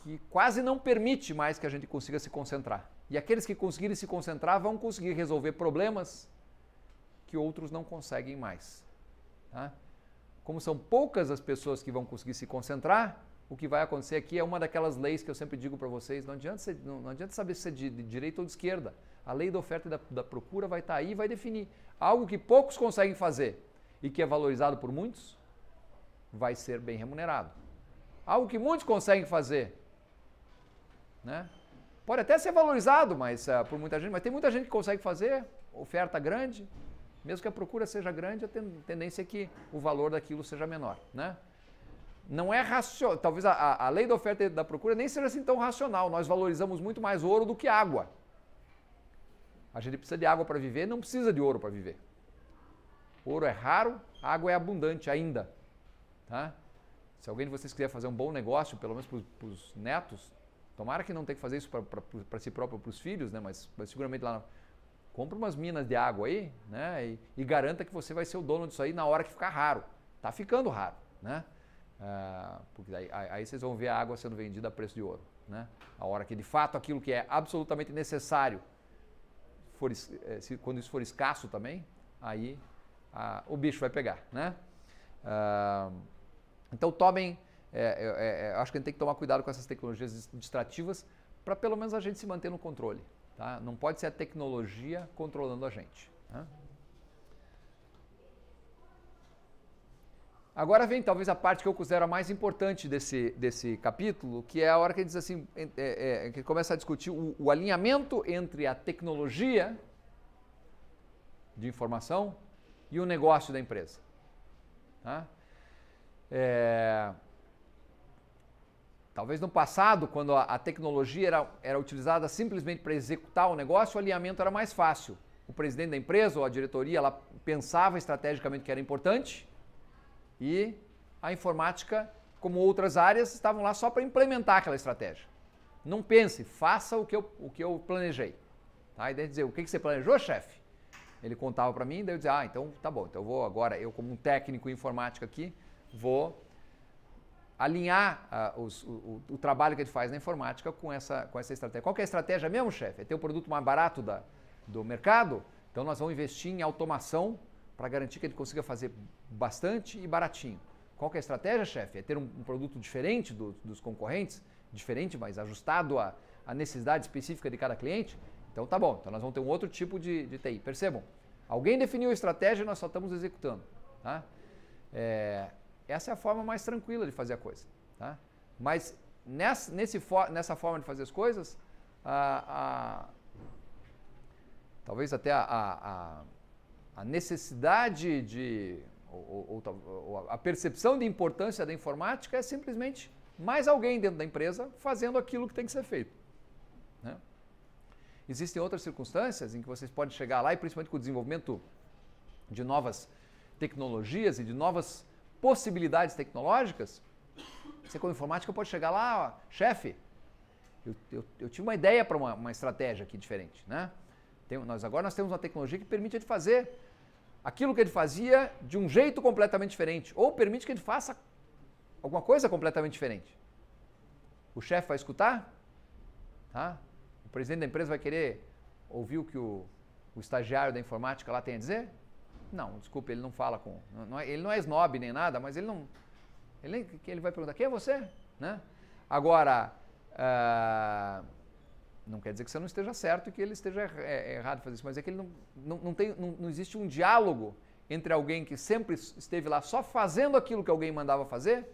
que quase não permite mais que a gente consiga se concentrar. E aqueles que conseguirem se concentrar vão conseguir resolver problemas que outros não conseguem mais. Tá? Como são poucas as pessoas que vão conseguir se concentrar, o que vai acontecer aqui é uma daquelas leis que eu sempre digo para vocês: não adianta, ser, não, não, adianta saber se é de, de, direita ou de esquerda. A lei da oferta e da, da procura vai estar tá aí e vai definir. Algo que poucos conseguem fazer e que é valorizado por muitos, vai ser bem remunerado. Algo que muitos conseguem fazer. Né? Pode até ser valorizado mas uh, por muita gente, mas tem muita gente que consegue fazer, oferta grande, mesmo que a procura seja grande, a tendência é que o valor daquilo seja menor. Né? Não é racional, talvez a, a lei da oferta e da procura nem seja assim tão racional. Nós valorizamos muito mais ouro do que água. A gente precisa de água para viver, não precisa de ouro para viver. Ouro é raro, água é abundante ainda. Tá? Se alguém de vocês quiser fazer um bom negócio, pelo menos para os netos, tomara que não tenha que fazer isso para si próprio ou para os filhos, né? mas, mas seguramente lá. Compra umas minas de água aí né? E, e, garanta que você vai ser o dono disso aí na hora que ficar raro. Tá ficando raro. Né? Ah, porque daí, aí vocês vão ver a água sendo vendida a preço de ouro. Né? A hora que de fato aquilo que é absolutamente necessário, for, eh, se, quando isso for escasso também, aí o bicho vai pegar. Né? Ah, então tomem, é, é, é, é acho que a gente tem que tomar cuidado com essas tecnologias distrativas para pelo menos a gente se manter no controle. Tá? Não pode ser a tecnologia controlando a gente. Né? Agora vem talvez a parte que eu considero a mais importante desse, desse capítulo, que é a hora que ele diz assim, é, é, que começa a discutir o, o, alinhamento entre a tecnologia de informação e o negócio da empresa. Tá? É... Talvez no passado, quando a, tecnologia era, era utilizada simplesmente para executar o negócio, o alinhamento era mais fácil. O presidente da empresa ou a diretoria ela pensava estrategicamente que era importante e a informática, como outras áreas, estavam lá só para implementar aquela estratégia. Não pense, faça o que eu, o que eu planejei. Tá? E daí dizer, o que, que você planejou, chefe? Ele contava para mim, daí eu dizia, ah, então tá bom, então eu vou agora, eu como um técnico em informática aqui, vou alinhar uh, os, o, o, trabalho que ele faz na informática com essa, com essa estratégia. Qual é a estratégia mesmo, chefe? É ter o produto mais barato da, do mercado? Então nós vamos investir em automação para garantir que ele consiga fazer bastante e baratinho. Qual é a estratégia, chefe? É ter um, um produto diferente do, dos concorrentes? Diferente, mas ajustado à, à, necessidade específica de cada cliente? Então tá bom, então nós vamos ter um outro tipo de, de TI. Percebam, alguém definiu a estratégia e nós só estamos executando. Tá? É, essa é a forma mais tranquila de fazer a coisa. Tá? Mas nessa, nesse, nessa forma de fazer as coisas, a, a, talvez até a, a necessidade de, ou, ou, ou, a percepção de importância da informática é simplesmente mais alguém dentro da empresa fazendo aquilo que tem que ser feito. Né? Existem outras circunstâncias em que vocês podem chegar lá e principalmente com o desenvolvimento de novas tecnologias e de novas possibilidades tecnológicas, você como informática pode chegar lá, ó, chefe, eu, eu, eu, tive uma ideia para uma, uma, estratégia aqui diferente, né? Tem, nós agora nós temos uma tecnologia que permite ele fazer aquilo que ele fazia de um jeito completamente diferente, ou permite que ele faça alguma coisa completamente diferente. O chefe vai escutar, tá? O presidente da empresa vai querer ouvir o que o, o estagiário da informática lá tem a dizer? Não, desculpa, ele não fala com. Não é, ele não é snob nem nada, mas ele não. Ele, ele vai perguntar: quem é você? Né? Agora, uh, não quer dizer que você não esteja certo e que ele esteja é, errado fazer isso, mas é que ele não, não, não tem, não, não existe um diálogo entre alguém que sempre esteve lá só fazendo aquilo que alguém mandava fazer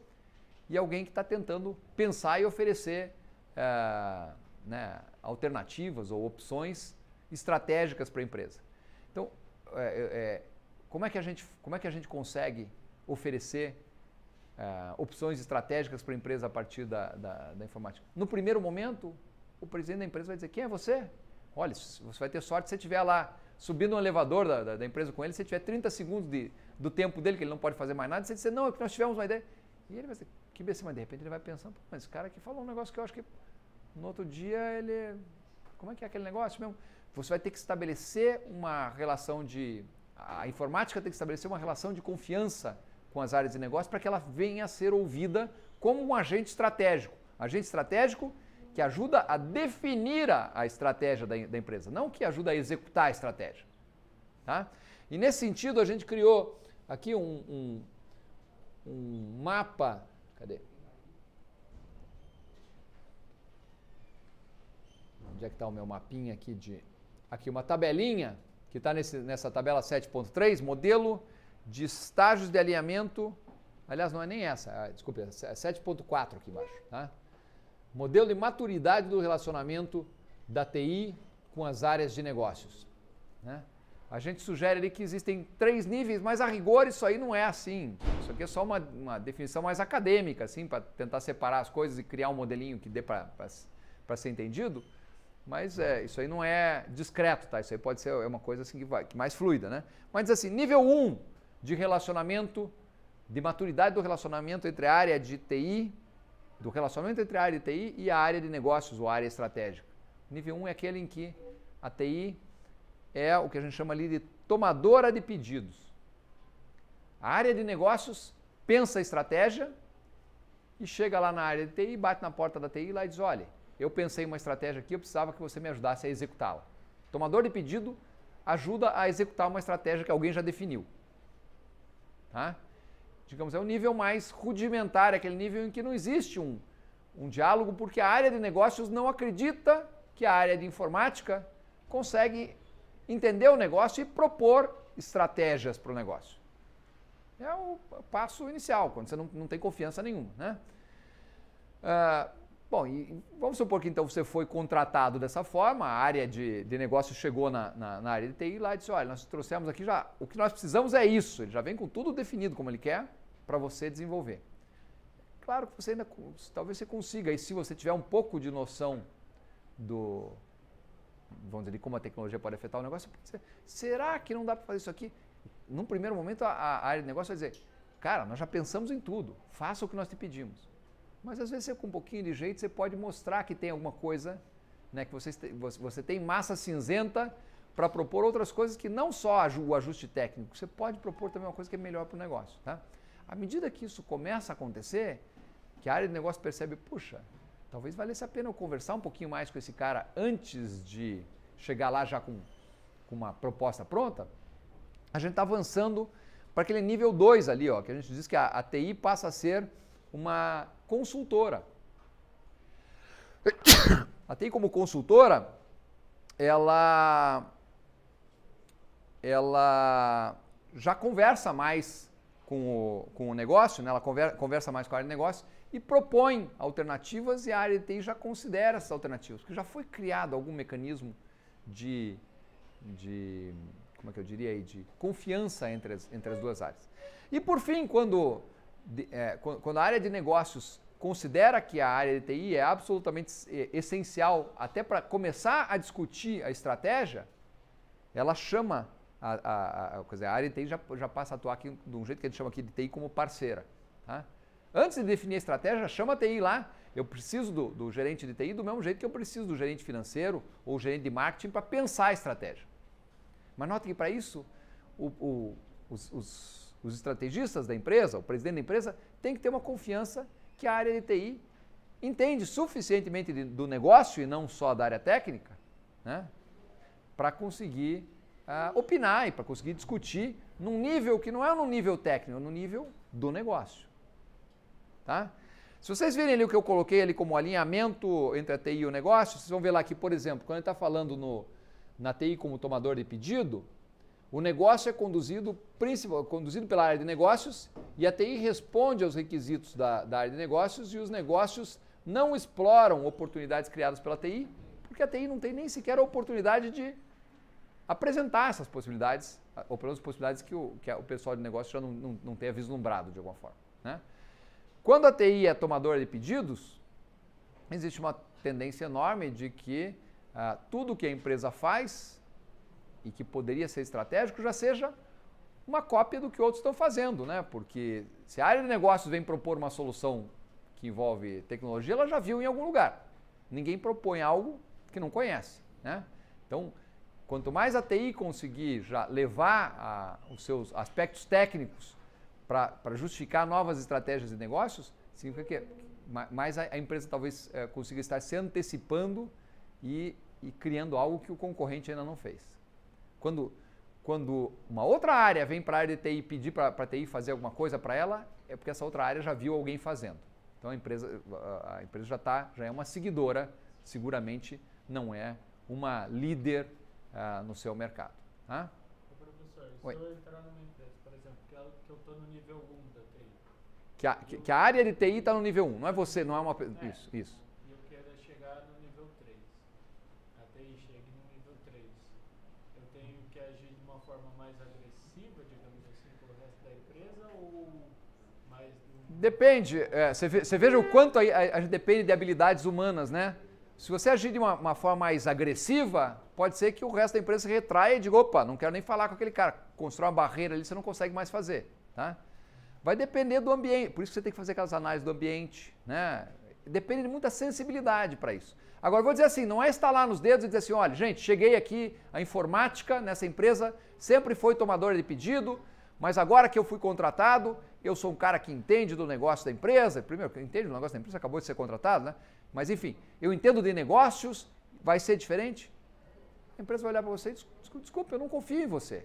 e alguém que está tentando pensar e oferecer uh, né, alternativas ou opções estratégicas para a empresa. Então, é, é, é como é que a gente, como é que a gente consegue oferecer uh, opções estratégicas para a empresa a partir da, da, da, informática? No primeiro momento, o presidente da empresa vai dizer: Quem é você? Olha, você vai ter sorte se você estiver lá subindo um elevador da, da, da, empresa com ele, se tiver 30 segundos de, do tempo dele, que ele não pode fazer mais nada, você ele não, é que nós tivemos uma ideia. E ele vai dizer, que BC, mas de repente ele vai pensando, mas esse cara aqui falou um negócio que eu acho que no outro dia ele. Como é que é aquele negócio mesmo? Você vai ter que estabelecer uma relação de a informática tem que estabelecer uma relação de confiança com as áreas de negócio para que ela venha a ser ouvida como um agente estratégico. Agente estratégico que ajuda a definir a, estratégia da, empresa, não que ajuda a executar a estratégia. Tá? E nesse sentido, a gente criou aqui um, um, um mapa. Cadê? Onde é que está o meu mapinha aqui de. Aqui, uma tabelinha que está nessa tabela 7.3, modelo de estágios de alinhamento. Aliás, não é nem essa, ah, desculpe, é 7.4 é aqui embaixo. Tá? Modelo de maturidade do relacionamento da TI com as áreas de negócios. Né? A gente sugere ali que existem três níveis, mas a rigor isso aí não é assim. Isso aqui é só uma, uma definição mais acadêmica, assim, para tentar separar as coisas e criar um modelinho que dê para ser entendido. Mas é, isso aí não é discreto, tá? Isso aí pode ser é uma coisa assim que vai, que mais fluida, né? Mas assim, nível 1 um de relacionamento, de maturidade do relacionamento entre a área de TI, do relacionamento entre a área de TI e a área de negócios, ou área estratégica. Nível 1 um é aquele em que a TI é o que a gente chama ali de tomadora de pedidos. A área de negócios pensa a estratégia e chega lá na área de TI, bate na porta da TI lá e diz: olha eu pensei uma estratégia aqui, eu precisava que você me ajudasse a executá-la. Tomador de pedido ajuda a executar uma estratégia que alguém já definiu. Tá? Digamos, é um nível mais rudimentar, é aquele nível em que não existe um, um diálogo, porque a área de negócios não acredita que a área de informática consegue entender o negócio e propor estratégias para o negócio. É o passo inicial, quando você não, não tem confiança nenhuma. Né? Uh, Bom, e vamos supor que então você foi contratado dessa forma, a área de, de negócio chegou na, na, na área de TI lá e disse, olha, nós trouxemos aqui já, o que nós precisamos é isso. Ele já vem com tudo definido como ele quer para você desenvolver. Claro que você ainda, talvez você consiga, e se você tiver um pouco de noção do, vamos dizer, como a tecnologia pode afetar o negócio, você, será que não dá para fazer isso aqui? Num primeiro momento, a, a área de negócio vai dizer, cara, nós já pensamos em tudo, faça o que nós te pedimos. Mas às vezes você, com um pouquinho de jeito, você pode mostrar que tem alguma coisa, né? que você, você tem massa cinzenta para propor outras coisas que não só o ajuste técnico, você pode propor também uma coisa que é melhor para o negócio. Tá? À medida que isso começa a acontecer, que a área de negócio percebe, puxa, talvez valesse a pena eu conversar um pouquinho mais com esse cara antes de chegar lá já com, com uma proposta pronta, a gente está avançando para aquele nível 2 ali, ó, que a gente diz que a, a TI passa a ser uma consultora. Ela tem como consultora, ela, ela já conversa mais com o, com o negócio, né? ela conver, conversa mais com a área de negócio e propõe alternativas e a área de TI já considera essas alternativas, porque já foi criado algum mecanismo de, de como é que eu diria aí, de confiança entre as, entre as duas áreas. E por fim, quando de, é, quando a área de negócios considera que a área de TI é absolutamente é, essencial até para começar a discutir a estratégia, ela chama a, a, a, dizer, a área de TI já, já passa a atuar aqui de um jeito que a gente chama aqui de TI como parceira. Tá? Antes de definir a estratégia, chama a TI lá. Eu preciso do, do, gerente de TI do mesmo jeito que eu preciso do gerente financeiro ou gerente de marketing para pensar a estratégia. Mas note que para isso, o, o, os, os os estrategistas da empresa, o presidente da empresa, tem que ter uma confiança que a área de TI entende suficientemente de, do negócio e não só da área técnica, né, para conseguir uh, opinar e para conseguir discutir num nível que não é num nível técnico, é no nível do negócio. Tá? Se vocês virem ali o que eu coloquei ali como alinhamento entre a TI e o negócio, vocês vão ver lá que, por exemplo, quando ele está falando no, na TI como tomador de pedido, o negócio é conduzido, conduzido pela área de negócios e a TI responde aos requisitos da, da área de negócios e os negócios não exploram oportunidades criadas pela TI, porque a TI não tem nem sequer a oportunidade de apresentar essas possibilidades, ou pelo menos possibilidades que o, que o pessoal de negócio já não, não, não tenha vislumbrado de alguma forma. Né? Quando a TI é tomadora de pedidos, existe uma tendência enorme de que ah, tudo que a empresa faz e que poderia ser estratégico já seja uma cópia do que outros estão fazendo, né? Porque se a área de negócios vem propor uma solução que envolve tecnologia, ela já viu em algum lugar. Ninguém propõe algo que não conhece, né? Então, quanto mais a TI conseguir já levar a, os seus aspectos técnicos para justificar novas estratégias de negócios, significa que mais a, a empresa talvez é, consiga estar se antecipando e, e criando algo que o concorrente ainda não fez. Quando, quando uma outra área vem para a área de TI pedir para a TI fazer alguma coisa para ela, é porque essa outra área já viu alguém fazendo. Então a empresa, a empresa já, tá, já é uma seguidora, seguramente não é uma líder uh, no seu mercado. Tá? Ô professor, se eu entrar numa empresa, por exemplo, que é eu estou no nível 1 da TI. Que a, que, que a área de TI está no nível 1, não é você, não é uma. É. Isso, isso. Depende. É, você é, veja o quanto a, a, a, depende de habilidades humanas, né? Se você agir de uma, uma, forma mais agressiva, pode ser que o resto da empresa se retraia e diga, opa, não quero nem falar com aquele cara. Constrói uma barreira ali, você não consegue mais fazer, tá? Vai depender do ambiente. Por isso você tem que fazer aquelas análises do ambiente, né? Depende de muita sensibilidade para isso. Agora, vou dizer assim, não é estalar nos dedos e dizer assim, olha, gente, cheguei aqui, a informática nessa empresa sempre foi tomadora de pedido, mas agora que eu fui contratado, eu sou um cara que entende do negócio da empresa, primeiro, que entende do negócio da empresa, acabou de ser contratado, né? Mas enfim, eu entendo de negócios, vai ser diferente? A empresa vai olhar para você e desculpa, eu não confio em você.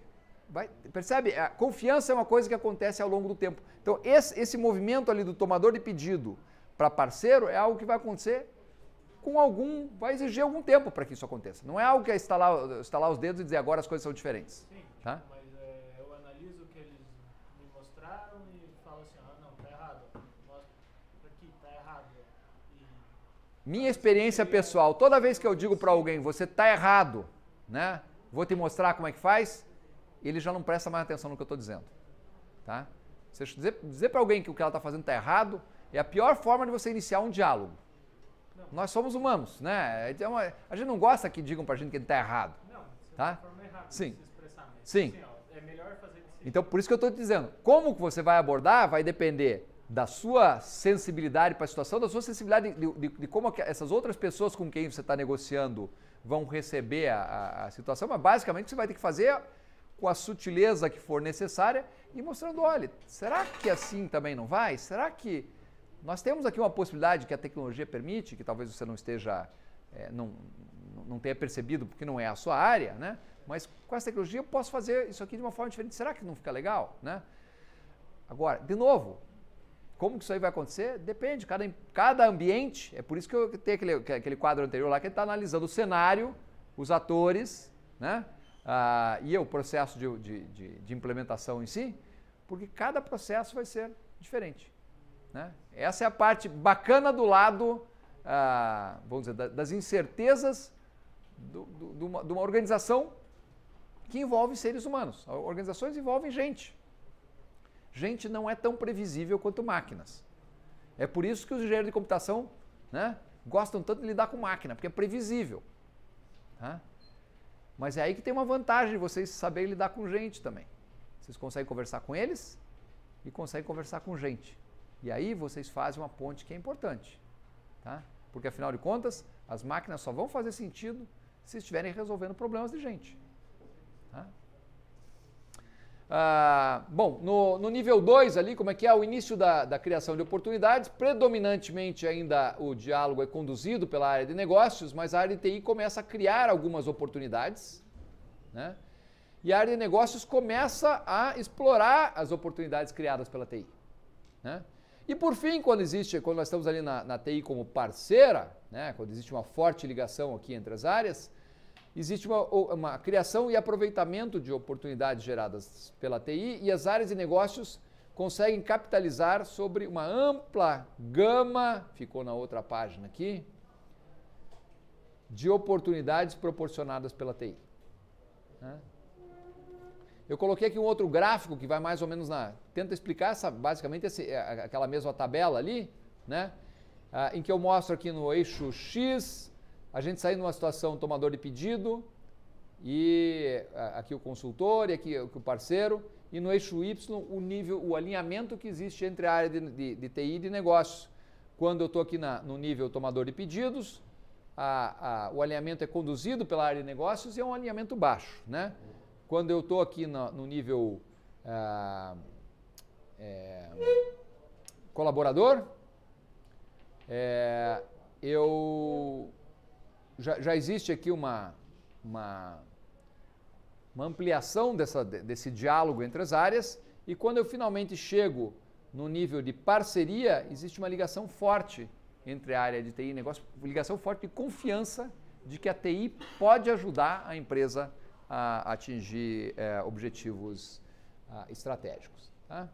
Vai, percebe? A confiança é uma coisa que acontece ao longo do tempo. Então, esse, esse movimento ali do tomador de pedido para parceiro é algo que vai acontecer com algum. vai exigir algum tempo para que isso aconteça. Não é algo que é instalar os dedos e dizer agora as coisas são diferentes. Sim, tá? Minha experiência pessoal, toda vez que eu digo para alguém, você tá errado, né? Vou te mostrar como é que faz, ele já não presta mais atenção no que eu estou dizendo, tá? Você dizer, dizer para alguém que o que ela está fazendo está errado é a pior forma de você iniciar um diálogo. Não. Nós somos humanos, né? É uma, a gente não gosta que digam para a gente que ele está errado. Não, tá? forma é errada Sim. Sim. Assim, ó, é melhor fazer então, por isso que eu estou te dizendo, como você vai abordar vai depender da sua sensibilidade para a situação, da sua sensibilidade de, de, de como essas outras pessoas com quem você está negociando vão receber a, a, situação, mas basicamente você vai ter que fazer com a sutileza que for necessária e mostrando, olha, será que assim também não vai? Será que nós temos aqui uma possibilidade que a tecnologia permite, que talvez você não esteja, é, não, não tenha percebido porque não é a sua área, né? Mas com essa tecnologia eu posso fazer isso aqui de uma forma diferente. Será que não fica legal, né? Agora, de novo, como que isso aí vai acontecer? Depende, cada, cada ambiente. É por isso que eu tenho aquele, aquele quadro anterior lá que ele está analisando o cenário, os atores, né? Ah, e o processo de, de, de, de, implementação em si, porque cada processo vai ser diferente. Né? Essa é a parte bacana do lado, ah, vamos dizer, das incertezas do, do, de, uma, de uma organização que envolve seres humanos. Organizações envolvem gente. Gente não é tão previsível quanto máquinas. É por isso que os engenheiros de computação né, gostam tanto de lidar com máquina, porque é previsível. Tá? Mas é aí que tem uma vantagem de vocês saberem lidar com gente também. Vocês conseguem conversar com eles e conseguem conversar com gente. E aí vocês fazem uma ponte que é importante. Tá? Porque afinal de contas, as máquinas só vão fazer sentido se estiverem resolvendo problemas de gente. Tá? Ah, bom, no, no nível 2 ali, como é que é o início da, da criação de oportunidades, predominantemente ainda o diálogo é conduzido pela área de negócios, mas a área de TI começa a criar algumas oportunidades, né? E a área de negócios começa a explorar as oportunidades criadas pela TI, né? E por fim, quando existe, quando nós estamos ali na, na TI como parceira, né, quando existe uma forte ligação aqui entre as áreas, Existe uma, uma criação e aproveitamento de oportunidades geradas pela TI e as áreas de negócios conseguem capitalizar sobre uma ampla gama, ficou na outra página aqui, de oportunidades proporcionadas pela TI. Né? Eu coloquei aqui um outro gráfico que vai mais ou menos na. Tenta explicar essa, basicamente essa é, aquela mesma tabela ali, né? Ah, em que eu mostro aqui no eixo X a gente sair numa situação tomador de pedido, e aqui o consultor, e aqui o parceiro, e no eixo Y o nível, o alinhamento que existe entre a área de, de, de TI e de negócios. Quando eu estou aqui na, no nível tomador de pedidos, a, a, o alinhamento é conduzido pela área de negócios e é um alinhamento baixo. Né? Quando eu estou aqui no, no nível ah, é, colaborador, é, eu já, já existe aqui uma, uma, uma ampliação dessa, desse diálogo entre as áreas, e quando eu finalmente chego no nível de parceria, existe uma ligação forte entre a área de TI e negócio, ligação forte de confiança de que a TI pode ajudar a empresa a atingir é, objetivos ah, estratégicos. Tá?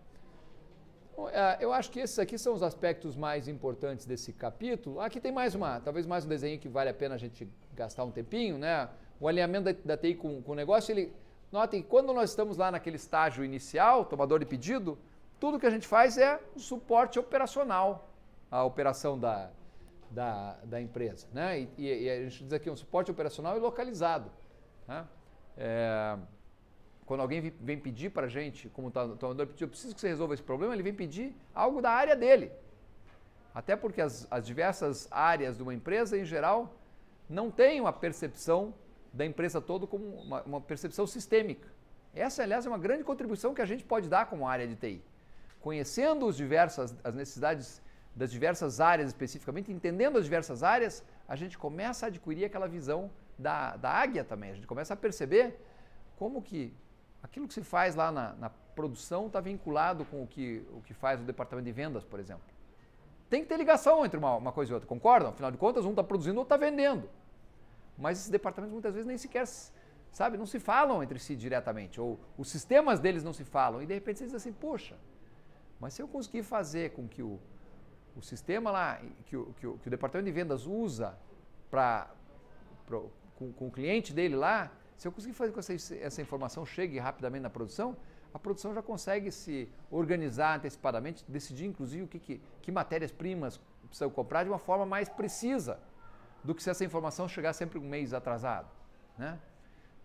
É, eu acho que esses aqui são os aspectos mais importantes desse capítulo. Aqui tem mais uma, talvez mais um desenho que vale a pena a gente gastar um tempinho, né? O alinhamento da, da TI com, com, o negócio, ele. Notem, quando nós estamos lá naquele estágio inicial, tomador de pedido, tudo que a gente faz é suporte operacional à operação da, da, da empresa. Né? E, e, a gente diz aqui um suporte operacional e localizado. Né? É... Quando alguém vem pedir para a gente, como tá, tá o tomador pediu, eu preciso que você resolva esse problema, ele vem pedir algo da área dele. Até porque as, as diversas áreas de uma empresa, em geral, não têm uma percepção da empresa toda como uma, uma percepção sistêmica. Essa, aliás, é uma grande contribuição que a gente pode dar como área de TI. Conhecendo os diversas, as necessidades das diversas áreas especificamente, entendendo as diversas áreas, a gente começa a adquirir aquela visão da, da águia também. A gente começa a perceber como que aquilo que se faz lá na, na produção está vinculado com o que, o que faz o departamento de vendas, por exemplo. Tem que ter ligação entre uma, uma coisa e outra, concordam? Afinal de contas, um está produzindo, outro está vendendo. Mas esses departamentos muitas vezes nem sequer, sabe, não se falam entre si diretamente, ou os sistemas deles não se falam, e de repente você diz assim, poxa, mas se eu conseguir fazer com que o, o sistema lá, que o, que o, que o departamento de vendas usa para com, com o cliente dele lá, se eu conseguir fazer com que essa informação chegue rapidamente na produção, a produção já consegue se organizar antecipadamente, decidir inclusive o que, que, que matérias-primas precisam comprar de uma forma mais precisa do que se essa informação chegar sempre um mês atrasado. Né?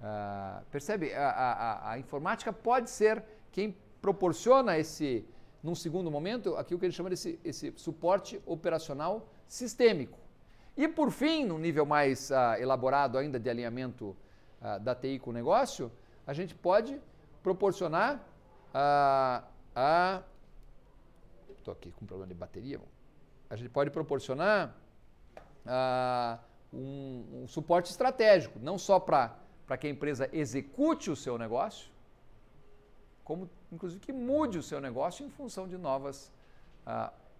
Ah, percebe? A, a, a, informática pode ser quem proporciona esse, num segundo momento, aquilo que ele chama desse esse suporte operacional sistêmico. E por fim, no nível mais ah, elaborado ainda de alinhamento ah, da TI com o negócio, a gente pode proporcionar ah, a. a Estou aqui com problema de bateria. A gente pode proporcionar ah, um, um suporte estratégico, não só para que a empresa execute o seu negócio, como inclusive que mude o seu negócio em função de novas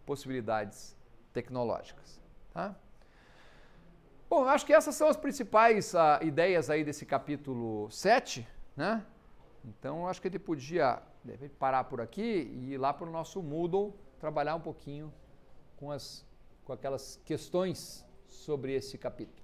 possibilidades tecnológicas. Tá? Bom, acho que essas são as principais ah, ideias aí desse capítulo 7, né? Então, acho que ele podia parar por aqui e ir lá para o nosso Moodle, trabalhar um pouquinho com, as, com aquelas questões sobre esse capítulo.